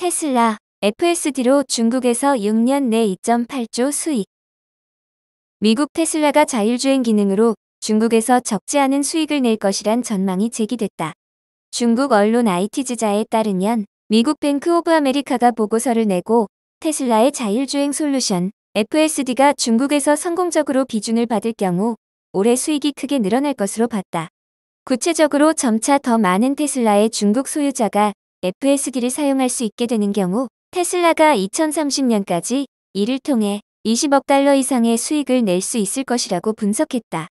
테슬라, FSD로 중국에서 6년 내 2.8조 수익. 미국 테슬라가 자율주행 기능으로 중국에서 적지 않은 수익을 낼 것이란 전망이 제기됐다. 중국 언론 IT 지자에 따르면 미국 뱅크 오브 아메리카가 보고서를 내고 테슬라의 자율주행 솔루션 FSD가 중국에서 성공적으로 비중을 받을 경우 올해 수익이 크게 늘어날 것으로 봤다. 구체적으로 점차 더 많은 테슬라의 중국 소유자가 FSD를 사용할 수 있게 되는 경우 테슬라가 2030년까지 이를 통해 20억 달러 이상의 수익을 낼 수 있을 것이라고 분석했다.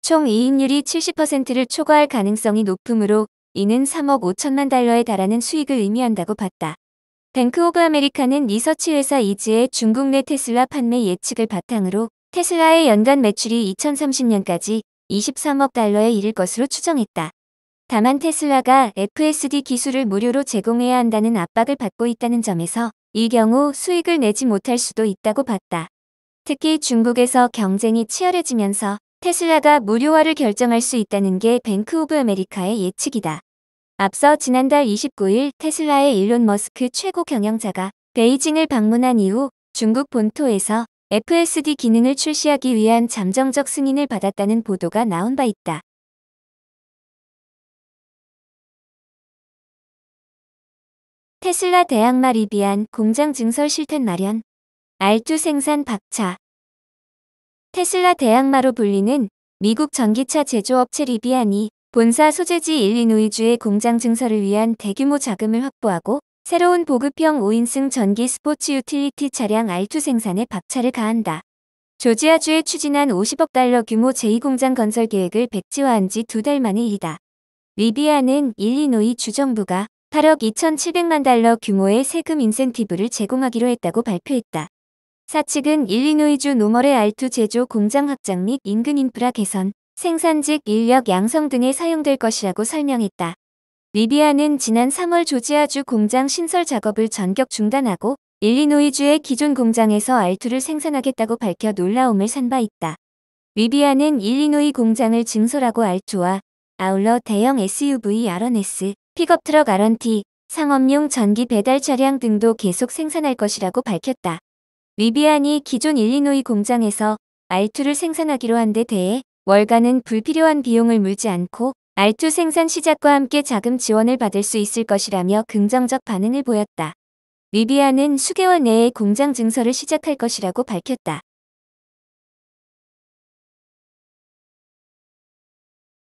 총 이익률이 70%를 초과할 가능성이 높으므로 이는 3억 5천만 달러에 달하는 수익을 의미한다고 봤다. 뱅크 오브 아메리카는 리서치 회사 이즈의 중국 내 테슬라 판매 예측을 바탕으로 테슬라의 연간 매출이 2030년까지 23억 달러에 이를 것으로 추정했다. 다만 테슬라가 FSD 기술을 무료로 제공해야 한다는 압박을 받고 있다는 점에서 이 경우 수익을 내지 못할 수도 있다고 봤다. 특히 중국에서 경쟁이 치열해지면서 테슬라가 무료화를 결정할 수 있다는 게 뱅크 오브 아메리카의 예측이다. 앞서 지난달 29일 테슬라의 일론 머스크 최고 경영자가 베이징을 방문한 이후 중국 본토에서 FSD 기능을 출시하기 위한 잠정적 승인을 받았다는 보도가 나온 바 있다. 테슬라 대항마 리비안 공장 증설 실태 마련, 알투 생산 박차. 테슬라 대항마로 불리는 미국 전기차 제조업체 리비안이 본사 소재지 일리노이주의 공장 증설을 위한 대규모 자금을 확보하고 새로운 보급형 5인승 전기 스포츠 유틸리티 차량 알투 생산에 박차를 가한다. 조지아주에 추진한 50억 달러 규모 제2공장 건설 계획을 백지화한 지 두 달 만의 일이다. 리비안은 일리노이 주정부가 8억 2,700만 달러 규모의 세금 인센티브를 제공하기로 했다고 발표했다. 사측은 일리노이주 노멀의 R2 제조 공장 확장 및 인근 인프라 개선, 생산직 인력 양성 등에 사용될 것이라고 설명했다. 리비아는 지난 3월 조지아주 공장 신설 작업을 전격 중단하고 일리노이주의 기존 공장에서 r 2를 생산하겠다고 밝혀 놀라움을 산 바 있다. 리비아는 일리노이 공장을 증설하고 r 2와 아울러 대형 SUV R1S, 픽업트럭 아런티, 상업용 전기 배달 차량 등도 계속 생산할 것이라고 밝혔다. 리비안이 기존 일리노이 공장에서 R2를 생산하기로 한 데 대해 월가는 불필요한 비용을 물지 않고 R2 생산 시작과 함께 자금 지원을 받을 수 있을 것이라며 긍정적 반응을 보였다. 리비안은 수개월 내에 공장 증설을 시작할 것이라고 밝혔다.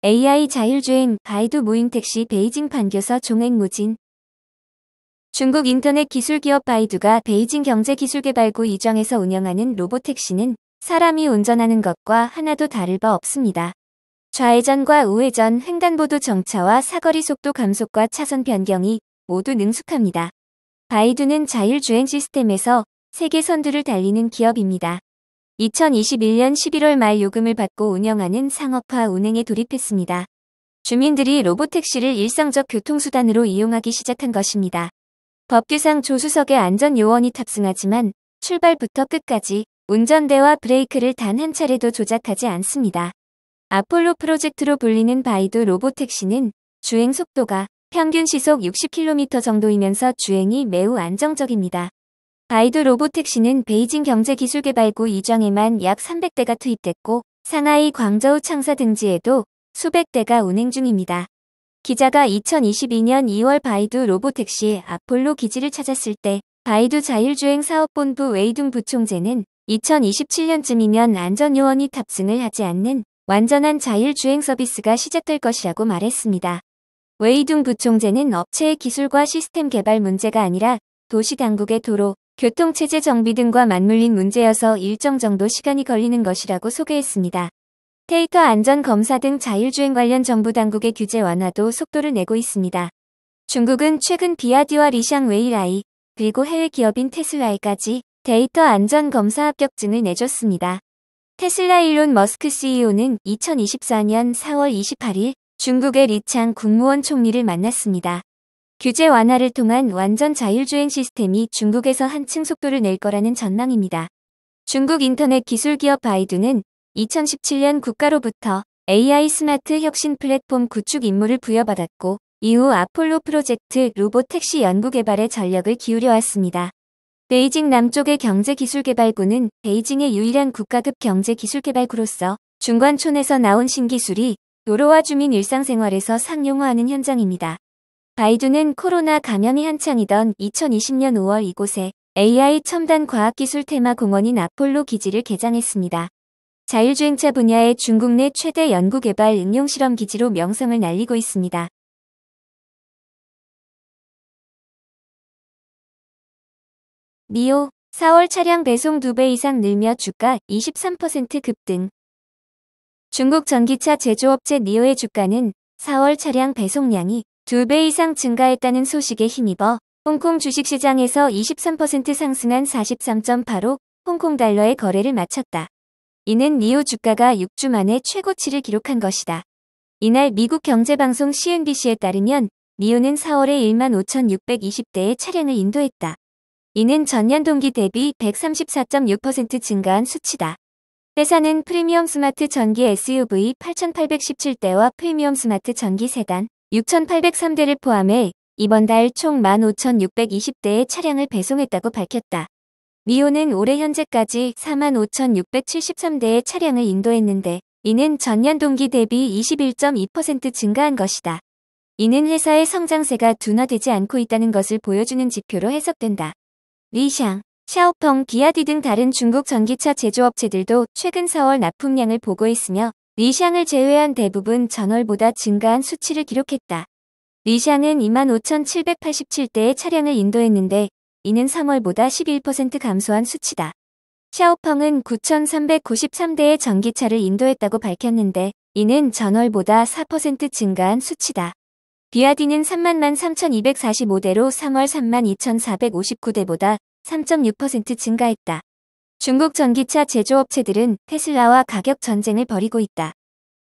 AI 자율주행 바이두 무인 택시 베이징 판교서 종횡 무진 중국 인터넷 기술 기업 바이두가 베이징 경제기술개발구 이정에서 운영하는 로봇 택시는 사람이 운전하는 것과 하나도 다를 바 없습니다. 좌회전과 우회전, 횡단보도 정차와 사거리 속도 감속과 차선 변경이 모두 능숙합니다. 바이두는 자율주행 시스템에서 세계 선두를 달리는 기업입니다. 2021년 11월 말 요금을 받고 운영하는 상업화 운행에 돌입했습니다. 주민들이 로보택시를 일상적 교통수단으로 이용하기 시작한 것입니다. 법규상 조수석의 안전 요원이 탑승하지만 출발부터 끝까지 운전대와 브레이크를 단 한 차례도 조작하지 않습니다. 아폴로 프로젝트로 불리는 바이두 로보택시는 주행 속도가 평균 시속 60km 정도이면서 주행이 매우 안정적입니다. 바이두 로보택시는 베이징 경제기술개발구 이장에만약 300대가 투입됐고 상하이 광저우 창사 등지에도 수백 대가 운행 중입니다. 기자가 2022년 2월 바이두 로보택시 아폴로 기지를 찾았을 때 바이두 자율주행 사업본부 웨이둥 부총재는 2027년쯤이면 안전요원이 탑승을 하지 않는 완전한 자율주행 서비스가 시작될 것이라고 말했습니다. 웨이둥 부총재는 업체의 기술과 시스템 개발 문제가 아니라 도시 당국의 도로, 교통체제 정비 등과 맞물린 문제여서 일정 정도 시간이 걸리는 것이라고 소개했습니다. 데이터 안전 검사 등 자율주행 관련 정부 당국의 규제 완화도 속도를 내고 있습니다. 중국은 최근 비아디와 리샹 웨이라이 그리고 해외 기업인 테슬라에까지 데이터 안전 검사 합격증을 내줬습니다. 테슬라 일론 머스크 CEO는 2024년 4월 28일 중국의 리창 국무원 총리를 만났습니다. 규제 완화를 통한 완전 자율주행 시스템이 중국에서 한층 속도를 낼 거라는 전망입니다. 중국 인터넷 기술 기업 바이두는 2017년 국가로부터 AI 스마트 혁신 플랫폼 구축 임무를 부여받았고 이후 아폴로 프로젝트 로봇 택시 연구 개발에 전력을 기울여 왔습니다. 베이징 남쪽의 경제기술개발구는 베이징의 유일한 국가급 경제기술개발구로서 중관촌에서 나온 신기술이 도로와 주민 일상생활에서 상용화하는 현장입니다. 바이두는 코로나 감염이 한창이던 2020년 5월 이곳에 AI 첨단 과학기술 테마 공원인 아폴로 기지를 개장했습니다. 자율주행차 분야의 중국 내 최대 연구개발 응용실험 기지로 명성을 날리고 있습니다. 미오 4월 차량 배송 2배 이상 늘며 주가 23% 급등 중국 전기차 제조업체 니오의 주가는 4월 차량 배송량이 2배 이상 증가했다는 소식에 힘입어 홍콩 주식시장에서 23% 상승한 43.85 홍콩 달러의 거래를 마쳤다. 이는 니오 주가가 6주 만에 최고치를 기록한 것이다. 이날 미국 경제방송 CNBC에 따르면 니오는 4월에 15,620대의 차량을 인도했다. 이는 전년 동기 대비 134.6% 증가한 수치다. 회사는 프리미엄 스마트 전기 SUV 8,817대와 프리미엄 스마트 전기 세단, 6,803대를 포함해 이번 달 총 15,620대의 차량을 배송했다고 밝혔다. 미호는 올해 현재까지 45,673대의 차량을 인도했는데 이는 전년 동기 대비 21.2% 증가한 것이다. 이는 회사의 성장세가 둔화되지 않고 있다는 것을 보여주는 지표로 해석된다. 리샹, 샤오펑, 기아디 등 다른 중국 전기차 제조업체들도 최근 4월 납품량을 보고있으며 리샹을 제외한 대부분 전월보다 증가한 수치를 기록했다. 리샹은 25,787대의 차량을 인도했는데 이는 3월보다 11% 감소한 수치다. 샤오펑은 9,393대의 전기차를 인도했다고 밝혔는데 이는 전월보다 4% 증가한 수치다. 비아디는 3만 3 4 5대로 3월 3 2,459대보다 3.6% 증가했다. 중국 전기차 제조업체들은 테슬라와 가격 전쟁을 벌이고 있다.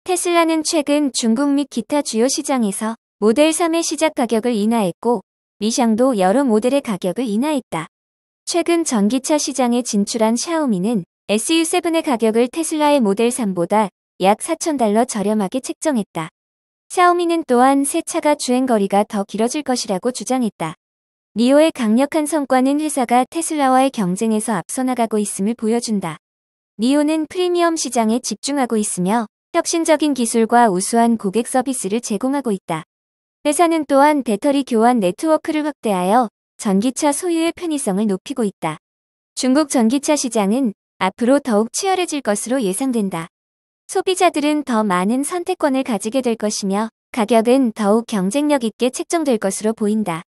테슬라는 최근 중국 및 기타 주요 시장에서 모델 3의 시작 가격을 인하했고 미샹도 여러 모델의 가격을 인하했다. 최근 전기차 시장에 진출한 샤오미는 SU7의 가격을 테슬라의 모델 3보다 약 4,000달러 저렴하게 책정했다. 샤오미는 또한 새 차가 주행거리가 더 길어질 것이라고 주장했다. 리오의 강력한 성과는 회사가 테슬라와의 경쟁에서 앞서 나가고 있음을 보여준다. 리오는 프리미엄 시장에 집중하고 있으며 혁신적인 기술과 우수한 고객 서비스를 제공하고 있다. 회사는 또한 배터리 교환 네트워크를 확대하여 전기차 소유의 편의성을 높이고 있다. 중국 전기차 시장은 앞으로 더욱 치열해질 것으로 예상된다. 소비자들은 더 많은 선택권을 가지게 될 것이며 가격은 더욱 경쟁력 있게 책정될 것으로 보인다.